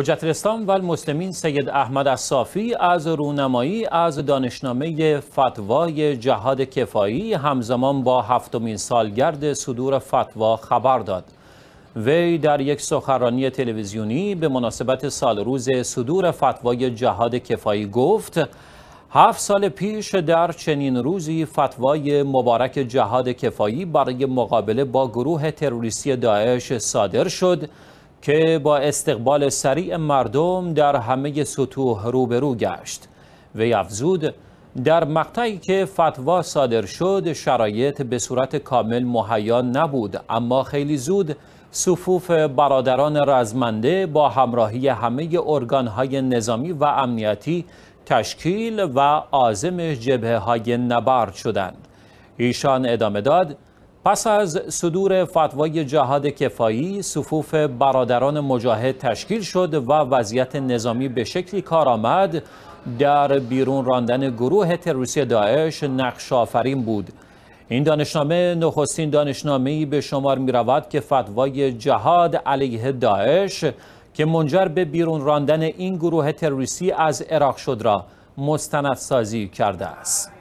حجت الاسلام و المسلمین سید احمد اصافی از رونمایی از دانشنامه فتوای جهاد کفایی همزمان با هفتمین سالگرد صدور فتوا خبر داد وی در یک سخرانی تلویزیونی به مناسبت سال روز صدور فتوای جهاد کفایی گفت هفت سال پیش در چنین روزی فتوای مبارک جهاد کفایی برای مقابله با گروه تروریستی داعش صادر شد که با استقبال سریع مردم در همه سطوح روبرو گشت و افزود در مقطعی که فتوا صادر شد شرایط به صورت کامل مهیا نبود اما خیلی زود صفوف برادران رزمنده با همراهی همه ارگانهای نظامی و امنیتی تشکیل و آزم جبه های نبرد شدند ایشان ادامه داد پس از صدور فتوای جهاد کفایی صفوف برادران مجاهد تشکیل شد و وضعیت نظامی به شکلی کارآمد در بیرون راندن گروه تروریستی داعش نقش آفرین بود این دانشنامه نخستین دانشنامه‌ای به شمار می رود که فتوای جهاد علیه داعش که منجر به بیرون راندن این گروه تروریستی از عراق شد را مستندسازی کرده است